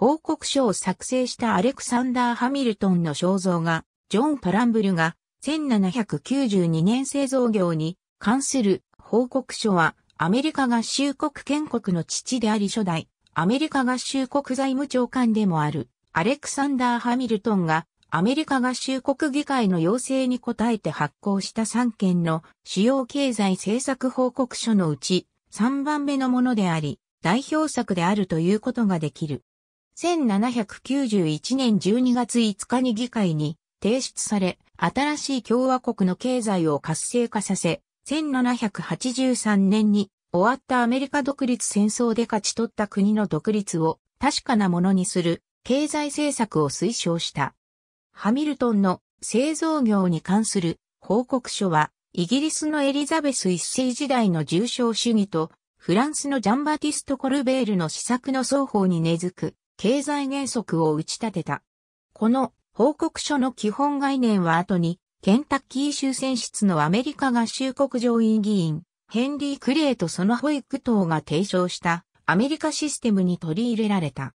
報告書を作成したアレクサンダー・ハミルトンの肖像画、ジョン・パランブルが1792年製造業に関する報告書はアメリカ合衆国建国の父であり初代アメリカ合衆国財務長官でもあるアレクサンダー・ハミルトンがアメリカ合衆国議会の要請に応えて発行した3件の主要経済政策報告書のうち3番目のものであり代表作であるということができる。1791年12月5日に議会に提出され、新しい共和国の経済を活性化させ、1783年に終わったアメリカ独立戦争で勝ち取った国の独立を確かなものにする経済政策を推奨した。ハミルトンの製造業に関する報告書は、イギリスのエリザベス一世時代の重商主義と、フランスのジャンバティスト・コルベールの施策の双方に根付く経済原則を打ち立てた。この報告書の基本概念は後に、ケンタッキー州選出のアメリカ合衆国上院議員、ヘンリー・クレイとその保育等が提唱したアメリカシステムに取り入れられた。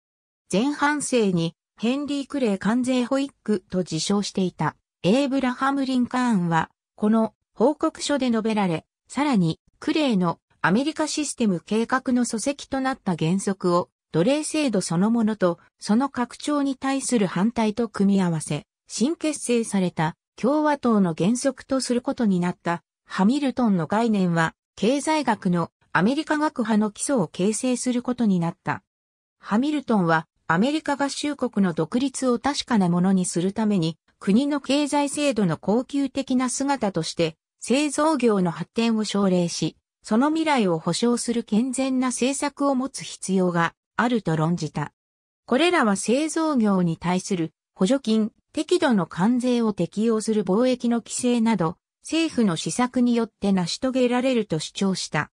前半生にヘンリー・クレイ関税保育と自称していたエイブラハム・リンカーンは、この報告書で述べられ、さらにクレイのアメリカシステム計画の礎石となった原則を奴隷制度そのものと、その拡張に対する反対と組み合わせ、新結成された共和党の原則とすることになったハミルトンの概念は、経済学のアメリカ学派の基礎を形成することになった。ハミルトンは、アメリカ合衆国の独立を確かなものにするために、国の経済制度の恒久的な姿として、製造業の発展を奨励し、その未来を保障する健全な政策を持つ必要があると論じた。これらは製造業に対する補助金、適度の関税を適用する貿易の規制など、政府の施策によって成し遂げられると主張した。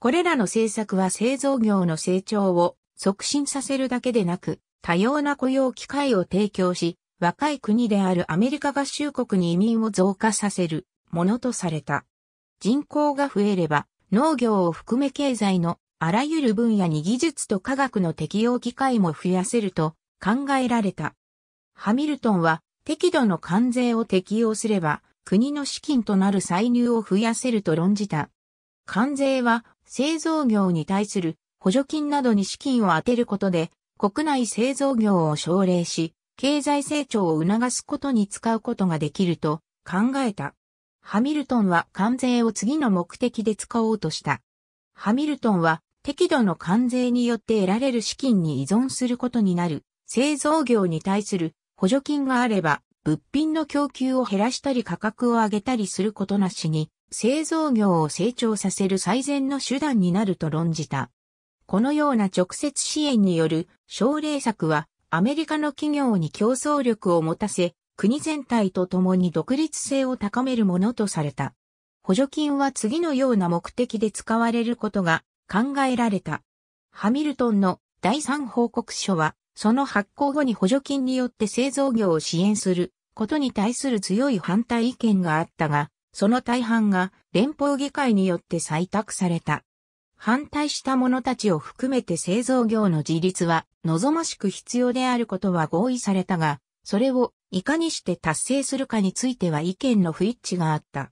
これらの政策は製造業の成長を促進させるだけでなく、多様な雇用機会を提供し、若い国であるアメリカ合衆国に移民を増加させるものとされた。人口が増えれば農業を含め経済のあらゆる分野に技術と科学の適用機会も増やせると考えられた。ハミルトンは適度の関税を適用すれば国の資金となる歳入を増やせると論じた。関税は製造業に対する補助金などに資金を充てることで国内製造業を奨励し、経済成長を促すことに使うことができると考えた。ハミルトンは関税を次の目的で使おうとした。ハミルトンは適度の関税によって得られる資金に依存することになる、製造業に対する補助金があれば、物品の供給を減らしたり価格を上げたりすることなしに、製造業を成長させる最善の手段になると論じた。このような直接支援による奨励策は、アメリカの企業に競争力を持たせ、国全体とともに独立性を高めるものとされた。補助金は次のような目的で使われることが考えられた。ハミルトンの第三報告書は、その発行後に補助金によって製造業を支援することに対する強い反対意見があったが、その大半が連邦議会によって採択された。反対した者たちを含めて製造業の自立は望ましく必要であることは合意されたが、それをいかにして達成するかについては意見の不一致があった。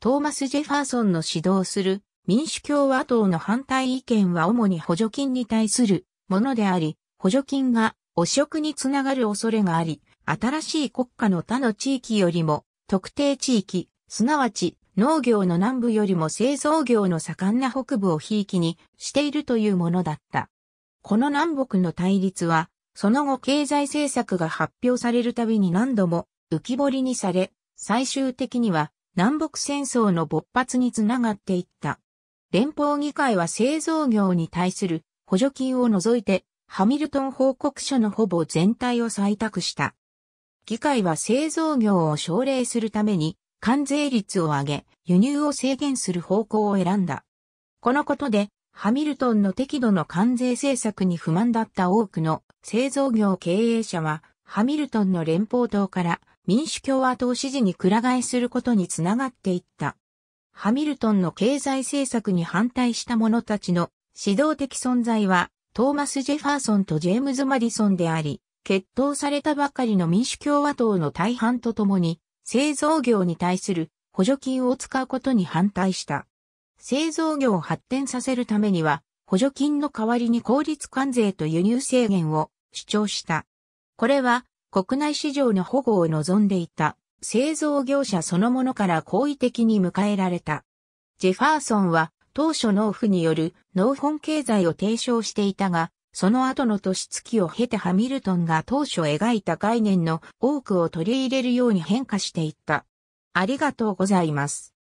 トーマス・ジェファーソンの指導する民主共和党の反対意見は主に補助金に対するものであり、補助金が汚職につながる恐れがあり、新しい国家の他の地域よりも特定地域、すなわち農業の南部よりも製造業の盛んな北部をひいきにしているというものだった。この南北の対立は、その後経済政策が発表されるたびに何度も浮き彫りにされ、最終的には南北戦争の勃発につながっていった。連邦議会は製造業に対する補助金を除いて、ハミルトン報告書のほぼ全体を採択した。議会は製造業を奨励するために、関税率を上げ、輸入を制限する方向を選んだ。このことで、ハミルトンの適度の関税政策に不満だった多くの製造業経営者は、ハミルトンの連邦党から民主共和党支持にく替えすることにつながっていった。ハミルトンの経済政策に反対した者たちの指導的存在は、トーマス・ジェファーソンとジェームズ・マディソンであり、決闘されたばかりの民主共和党の大半とともに、製造業に対する補助金を使うことに反対した。製造業を発展させるためには、補助金の代わりに効率関税と輸入制限を主張した。これは国内市場の保護を望んでいた製造業者そのものから好意的に迎えられた。ジェファーソンは当初農夫による農本経済を提唱していたが、その後の年月を経てハミルトンが当初描いた概念の多くを取り入れるように変化していった。ありがとうございます。